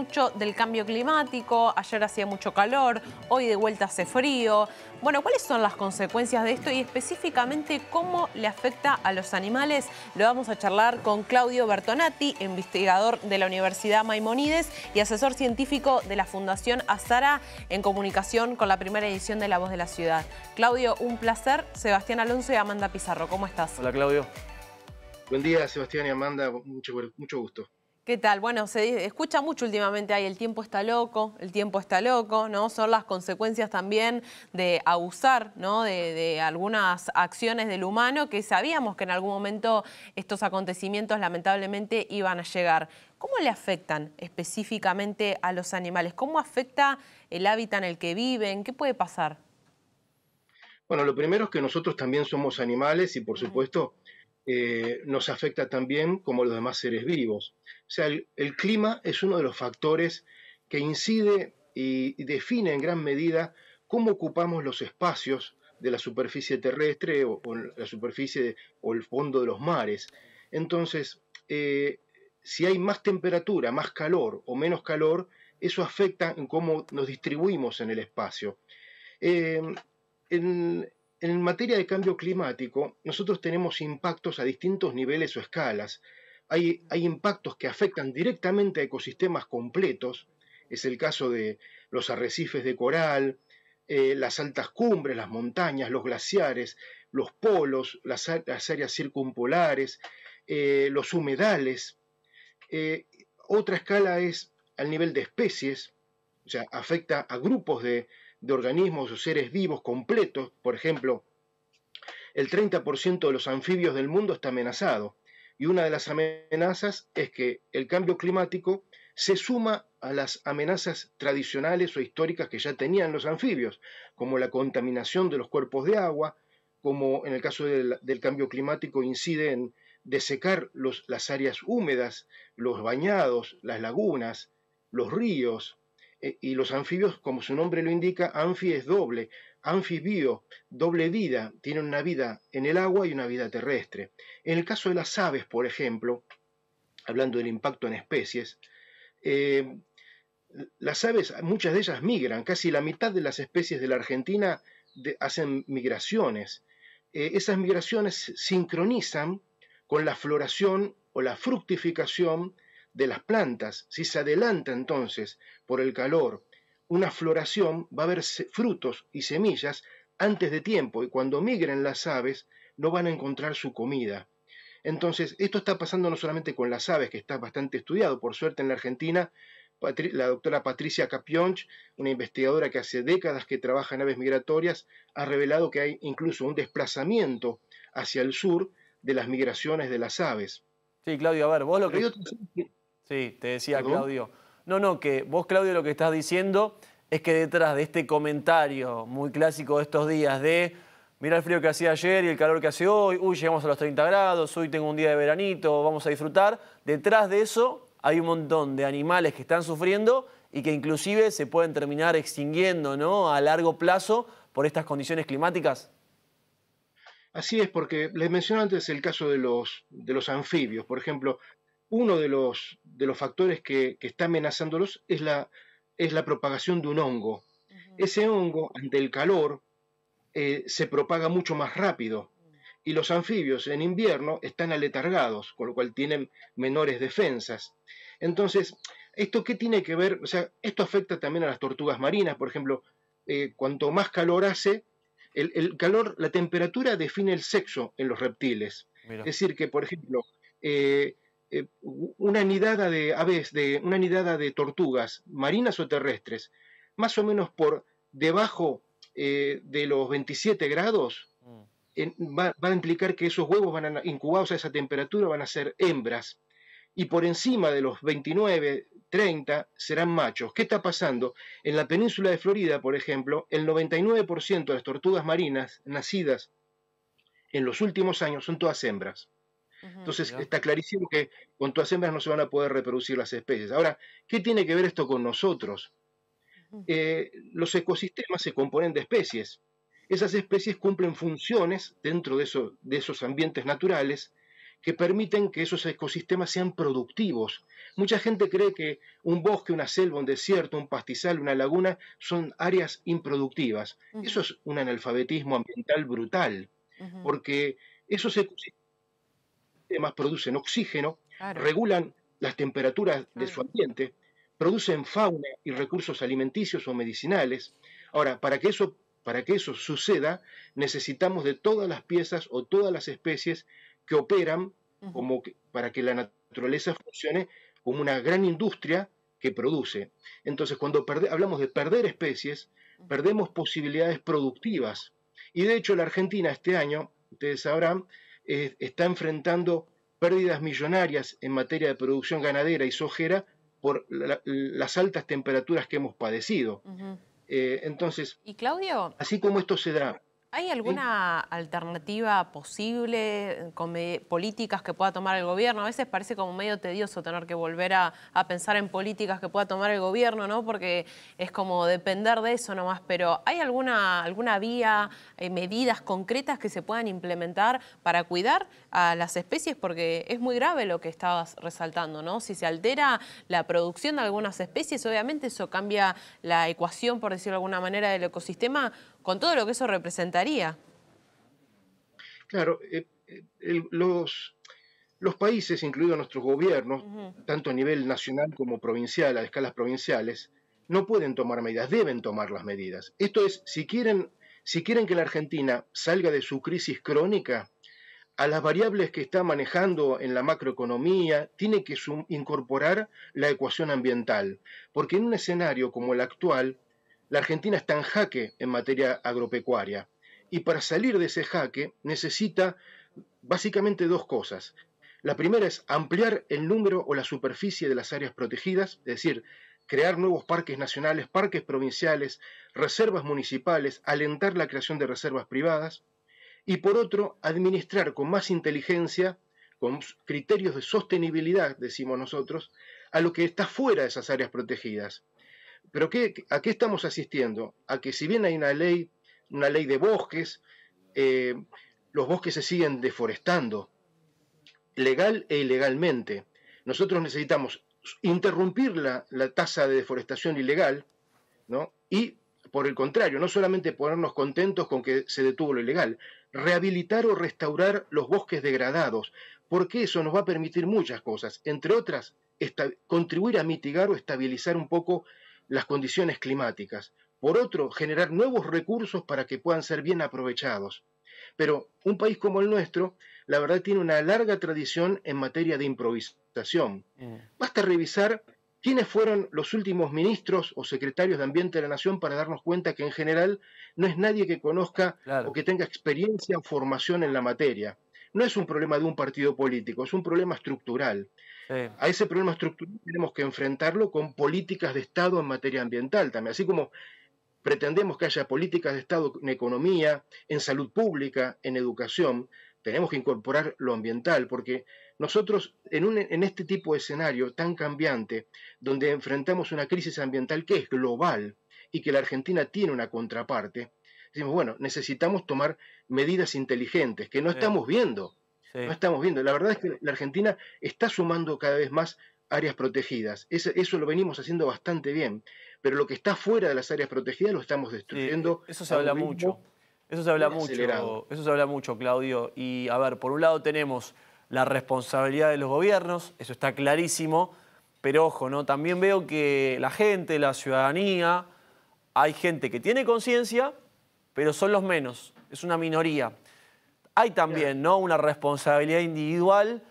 mucho del cambio climático, ayer hacía mucho calor, hoy de vuelta hace frío. Bueno, ¿cuáles son las consecuencias de esto y específicamente cómo le afecta a los animales? Lo vamos a charlar con Claudio Bertonati, investigador de la Universidad Maimonides y asesor científico de la Fundación Azara en comunicación con la primera edición de La Voz de la Ciudad. Claudio, un placer. Sebastián Alonso y Amanda Pizarro, ¿cómo estás? Hola, Claudio. Buen día, Sebastián y Amanda. Mucho, mucho gusto. ¿Qué tal? Bueno, se escucha mucho últimamente ahí, el tiempo está loco, el tiempo está loco, ¿no? Son las consecuencias también de abusar, ¿no? De, de, algunas acciones del humano que sabíamos que en algún momento estos acontecimientos lamentablemente iban a llegar. ¿Cómo le afectan específicamente a los animales? ¿Cómo afecta el hábitat en el que viven? ¿Qué puede pasar? Bueno, lo primero es que nosotros también somos animales y por supuesto eh, nos afecta también como los demás seres vivos. O sea, el, clima es uno de los factores que incide y define en gran medida cómo ocupamos los espacios de la superficie terrestre o, la superficie o el fondo de los mares. Entonces, eh, si hay más temperatura, más calor o menos calor, eso afecta en cómo nos distribuimos en el espacio. Eh, en, en materia de cambio climático, nosotros tenemos impactos a distintos niveles o escalas. Hay, hay, impactos que afectan directamente a ecosistemas completos, es el caso de los arrecifes de coral, eh, las altas cumbres, las montañas, los glaciares, los polos, las, áreas circumpolares, eh, los humedales. Eh, otra escala es al nivel de especies, o sea, afecta a grupos de, de organismos o seres vivos completos, por ejemplo, el 30% de los anfibios del mundo está amenazado y una de las amenazas es que el cambio climático se suma a las amenazas tradicionales o históricas que ya tenían los anfibios, como la contaminación de los cuerpos de agua, como en el caso del, cambio climático incide en desecar las áreas húmedas, los bañados, las lagunas, los ríos, eh, y los anfibios, como su nombre lo indica, anfi es doble, anfibio, doble vida, tienen una vida en el agua y una vida terrestre. En el caso de las aves, por ejemplo, hablando del impacto en especies, eh, las aves, muchas de ellas migran, casi la mitad de las especies de la Argentina hacen migraciones. Eh, esas migraciones sincronizan con la floración o la fructificación de las plantas, si se adelanta entonces por el calor una floración, va a haber frutos y semillas antes de tiempo y cuando migren las aves no van a encontrar su comida. Entonces, esto está pasando no solamente con las aves, que está bastante estudiado, por suerte en la Argentina, la doctora Patricia Capionch, una investigadora que hace décadas que trabaja en aves migratorias, ha revelado que hay incluso un desplazamiento hacia el sur de las migraciones de las aves. Sí, Claudio, a ver, vos lo que... Sí, te decía Claudio. No, no, que vos, Claudio, lo que estás diciendo es que detrás de este comentario muy clásico de estos días de mira el frío que hacía ayer y el calor que hace hoy, uy, llegamos a los 30 grados, hoy tengo un día de veranito, vamos a disfrutar, detrás de eso hay un montón de animales que están sufriendo y que inclusive se pueden terminar extinguiendo ¿no? a largo plazo por estas condiciones climáticas. Así es, porque les mencioné antes el caso de los, de los anfibios. Por ejemplo, uno de los, de los factores que, está amenazándolos es la, es la propagación de un hongo. Ese hongo, ante el calor, eh, se propaga mucho más rápido y los anfibios en invierno están aletargados, con lo cual tienen menores defensas. Entonces, ¿esto qué tiene que ver? O sea, esto afecta también a las tortugas marinas, por ejemplo, eh, cuanto más calor hace, el, calor, la temperatura define el sexo en los reptiles. Es decir, que, por ejemplo, eh, eh, una nidada de aves, de, una nidada de tortugas marinas o terrestres, más o menos por debajo eh, de los 27 grados, mm. va, a implicar que esos huevos van a, incubados a esa temperatura van a ser hembras y por encima de los 29, 30 serán machos. ¿Qué está pasando? En la península de Florida, por ejemplo, el 99% de las tortugas marinas nacidas en los últimos años son todas hembras. Entonces está clarísimo que con todas hembras no se van a poder reproducir las especies. Ahora, ¿qué tiene que ver esto con nosotros? Eh, los ecosistemas se componen de especies. Esas especies cumplen funciones dentro de, eso, de esos ambientes naturales que permiten que esos ecosistemas sean productivos. Mucha gente cree que un bosque, una selva, un desierto, un pastizal, una laguna son áreas improductivas. Eso es un analfabetismo ambiental brutal, porque esos ecosistemas Además, producen oxígeno, regulan las temperaturas de su ambiente, producen fauna y recursos alimenticios o medicinales. Ahora, para que eso para que eso suceda, necesitamos de todas las piezas o todas las especies que operan como para que la naturaleza funcione como una gran industria que produce. Entonces, cuando hablamos de perder especies, perdemos posibilidades productivas. Y de hecho, la Argentina este año, ustedes sabrán, eh, está enfrentando pérdidas millonarias en materia de producción ganadera y sojera por las altas temperaturas que hemos padecido. Eh, entonces, ¿y Claudio? Así como esto se da ¿Hay alguna alternativa posible, con políticas que pueda tomar el gobierno? A veces parece como medio tedioso tener que volver a, pensar en políticas que pueda tomar el gobierno, ¿no? Porque es como depender de eso nomás. Pero ¿hay alguna, alguna vía, eh, medidas concretas que se puedan implementar para cuidar a las especies? Porque es muy grave lo que estabas resaltando, ¿no? Si se altera la producción de algunas especies, obviamente eso cambia la ecuación, por decirlo de alguna manera, del ecosistema con todo lo que eso representaría. Claro, eh, eh, los, países, incluidos nuestros gobiernos, tanto a nivel nacional como provincial, a escalas provinciales, no pueden tomar medidas, deben tomar las medidas. Esto es, si quieren, si quieren que la Argentina salga de su crisis crónica, a las variables que está manejando en la macroeconomía, tiene que incorporar la ecuación ambiental, porque en un escenario como el actual, la Argentina está en jaque en materia agropecuaria y para salir de ese jaque necesita básicamente dos cosas. La primera es ampliar el número o la superficie de las áreas protegidas, es decir, crear nuevos parques nacionales, parques provinciales, reservas municipales, alentar la creación de reservas privadas y por otro, administrar con más inteligencia, con criterios de sostenibilidad, decimos nosotros, a lo que está fuera de esas áreas protegidas. Pero ¿qué, ¿a qué estamos asistiendo? A que si bien hay una ley, una ley de bosques, eh, los bosques se siguen deforestando, legal e ilegalmente. Nosotros necesitamos interrumpir la, tasa de deforestación ilegal, ¿no? Y por el contrario, no solamente ponernos contentos con que se detuvo lo ilegal, rehabilitar o restaurar los bosques degradados, porque eso nos va a permitir muchas cosas, entre otras, contribuir a mitigar o estabilizar un poco las condiciones climáticas, por otro, generar nuevos recursos para que puedan ser bien aprovechados. Pero un país como el nuestro, la verdad, tiene una larga tradición en materia de improvisación. Mm. Basta revisar quiénes fueron los últimos ministros o secretarios de Ambiente de la Nación para darnos cuenta que en general no es nadie que conozca o que tenga experiencia o formación en la materia no es un problema de un partido político, es un problema estructural. A ese problema estructural tenemos que enfrentarlo con políticas de Estado en materia ambiental también, así como pretendemos que haya políticas de Estado en economía, en salud pública, en educación, tenemos que incorporar lo ambiental, porque nosotros en este tipo de escenario tan cambiante, donde enfrentamos una crisis ambiental que es global y que la Argentina tiene una contraparte, decimos, bueno, necesitamos tomar medidas inteligentes que no estamos viendo. No estamos viendo. La verdad es que la Argentina está sumando cada vez más áreas protegidas. Eso, lo venimos haciendo bastante bien. Pero lo que está fuera de las áreas protegidas lo estamos destruyendo. E, eso se habla mucho. Eso se habla mucho. Eso se habla mucho, Claudio. Y a ver, por un lado tenemos la responsabilidad de los gobiernos, eso está clarísimo. Pero ojo, ¿no? También veo que la gente, la ciudadanía, hay gente que tiene conciencia pero son los menos, es una minoría. Hay también ¿no? una responsabilidad individual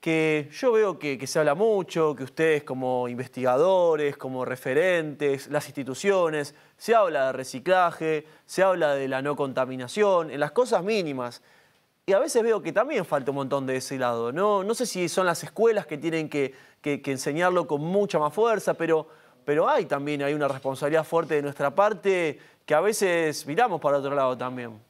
que yo veo que, se habla mucho, que ustedes como investigadores, como referentes, las instituciones, se habla de reciclaje, se habla de la no contaminación, en las cosas mínimas. Y a veces veo que también falta un montón de ese lado. No, no sé si son las escuelas que tienen que, que enseñarlo con mucha más fuerza, pero, pero hay también hay una responsabilidad fuerte de nuestra parte que a veces miramos para otro lado también.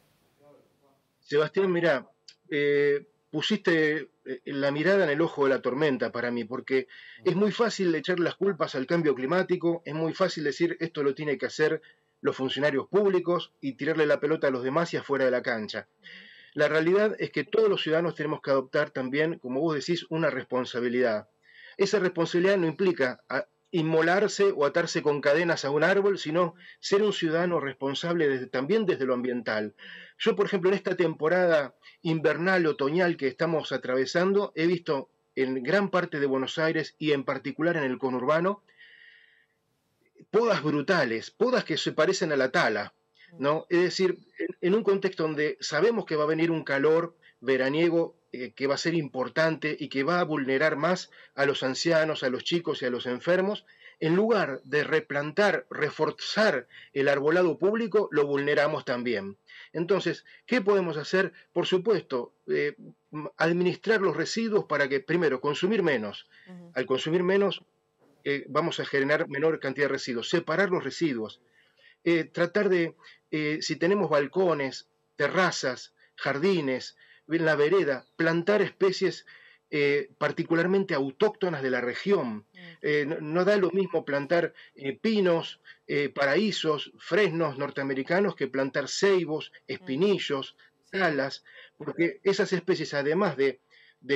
Sebastián, mira, eh, pusiste eh, la mirada en el ojo de la tormenta para mí, porque es muy fácil echar las culpas al cambio climático, es muy fácil decir esto lo tiene que hacer los funcionarios públicos y tirarle la pelota a los demás y afuera de la cancha. La realidad es que todos los ciudadanos tenemos que adoptar también, como vos decís, una responsabilidad. Esa responsabilidad no implica inmolarse o atarse con cadenas a un árbol, sino ser un ciudadano responsable también desde lo ambiental. Yo, por ejemplo, en esta temporada invernal, otoñal que estamos atravesando, he visto en gran parte de Buenos Aires y en particular en el conurbano, podas brutales, podas que se parecen a la tala, ¿no? Es decir, en un contexto donde sabemos que va a venir un calor veraniego eh, que va a ser importante y que va a vulnerar más a los ancianos, a los chicos y a los enfermos, en lugar de replantar, reforzar el arbolado público, lo vulneramos también. Entonces, ¿qué podemos hacer? Por supuesto, eh, administrar los residuos para que, primero, consumir menos. Al consumir menos, eh, vamos a generar menor cantidad de residuos. Separar los residuos. tratar de, si tenemos balcones, terrazas, jardines, en la vereda, plantar especies eh, particularmente autóctonas de la región. Mm. Eh, no, da lo mismo plantar eh, pinos, paraísos, fresnos norteamericanos que plantar ceibos, mm. espinillos, salas, porque esas especies, además de,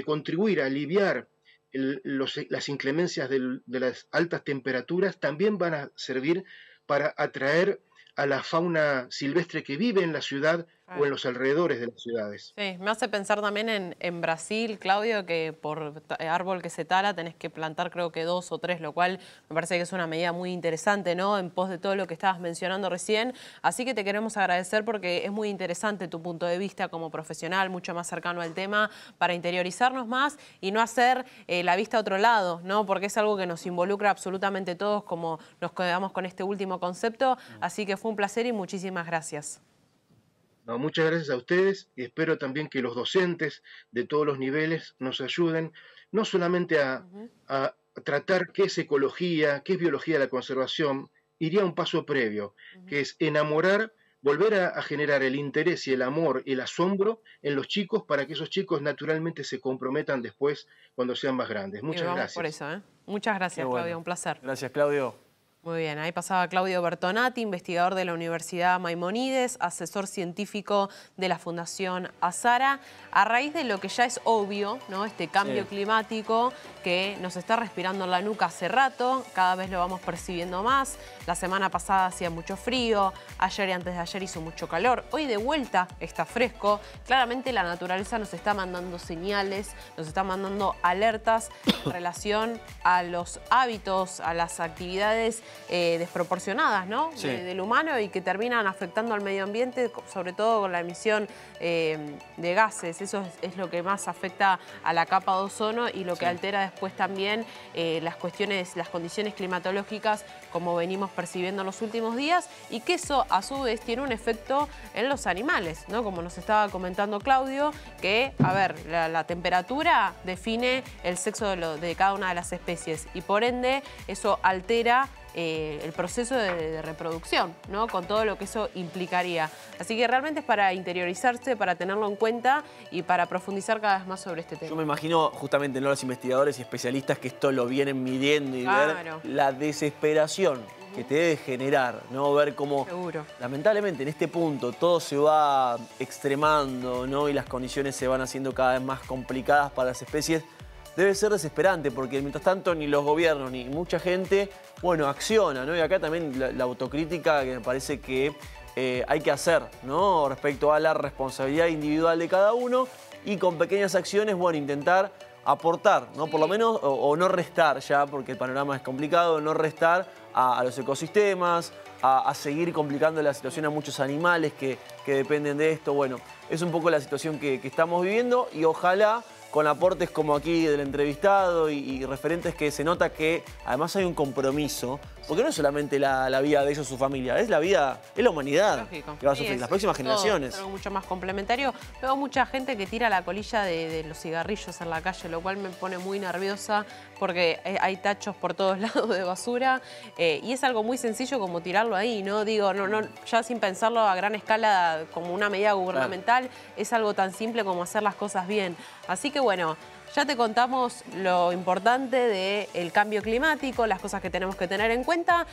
contribuir a aliviar las inclemencias de las altas temperaturas, también van a servir para atraer a la fauna silvestre que vive en la ciudad o en los alrededores de las ciudades. Sí, me hace pensar también en, Brasil, Claudio, que por eh, árbol que se tala tenés que plantar creo que dos o tres, lo cual me parece que es una medida muy interesante, ¿no? En pos de todo lo que estabas mencionando recién. Así que te queremos agradecer porque es muy interesante tu punto de vista como profesional, mucho más cercano al tema, para interiorizarnos más y no hacer eh, la vista a otro lado, ¿no? Porque es algo que nos involucra absolutamente todos, como nos quedamos con este último concepto. Mm. Así que fue un placer y muchísimas gracias muchas gracias a ustedes y espero también que los docentes de todos los niveles nos ayuden no solamente a, tratar qué es ecología, qué es biología de la conservación, iría un paso previo, que es enamorar volver a, generar el interés y el amor y el asombro en los chicos para que esos chicos naturalmente se comprometan después cuando sean más grandes. ¿eh? Muchas gracias. Por eso, Muchas gracias, Claudio. Un placer. Gracias, Claudio. Muy bien, ahí pasaba Claudio Bertonati, investigador de la Universidad Maimonides, asesor científico de la Fundación Azara. A raíz de lo que ya es obvio, ¿no? este cambio climático que nos está respirando en la nuca hace rato, cada vez lo vamos percibiendo más. La semana pasada hacía mucho frío, ayer y antes de ayer hizo mucho calor, hoy de vuelta está fresco. Claramente la naturaleza nos está mandando señales, nos está mandando alertas en relación a los hábitos, a las actividades eh, desproporcionadas del humano y que terminan afectando al medio ambiente, sobre todo con la emisión em, de gases. Eso es, lo que más afecta a la capa de ozono y lo que altera después también eh, las cuestiones, las condiciones climatológicas como venimos percibiendo en los últimos días y que eso a su vez tiene un efecto en los animales, ¿no? Como nos estaba comentando Claudio, que, a ver, la, temperatura define el sexo de cada una de las especies y por ende eso altera eh, el proceso de, reproducción, con todo lo que eso implicaría. Así que realmente es para interiorizarse, para tenerlo en cuenta y para profundizar cada vez más sobre este tema. Yo me imagino justamente ¿no? los investigadores y especialistas que esto lo vienen midiendo y ver la desesperación que te debe generar, ¿no? Ver cómo, lamentablemente, en este punto todo se va extremando, Y las condiciones se van haciendo cada vez más complicadas para las especies debe ser desesperante, porque mientras tanto ni los gobiernos ni mucha gente, bueno, acciona, ¿no? Y acá también la, autocrítica que me parece que eh, hay que hacer, ¿no? Respecto a la responsabilidad individual de cada uno y con pequeñas acciones, bueno, intentar aportar, ¿no? Por lo menos, o, no restar ya, porque el panorama es complicado, no restar a, los ecosistemas, a, seguir complicando la situación a muchos animales que, dependen de esto. Bueno, es un poco la situación que estamos viviendo y ojalá con aportes como aquí del entrevistado y, referentes que se nota que además hay un compromiso porque no es solamente la, vida de ellos, su familia, es la vida, es la humanidad que va a sufrir, las próximas todo, generaciones. Algo mucho más complementario. Veo mucha gente que tira la colilla de, los cigarrillos en la calle, lo cual me pone muy nerviosa porque eh, hay tachos por todos lados de basura eh, y es algo muy sencillo como tirarlo ahí, ¿no? Digo, no, no, ya sin pensarlo a gran escala como una medida gubernamental, es algo tan simple como hacer las cosas bien. Así que bueno, ya te contamos lo importante del cambio climático, las cosas que tenemos que tener en cuenta.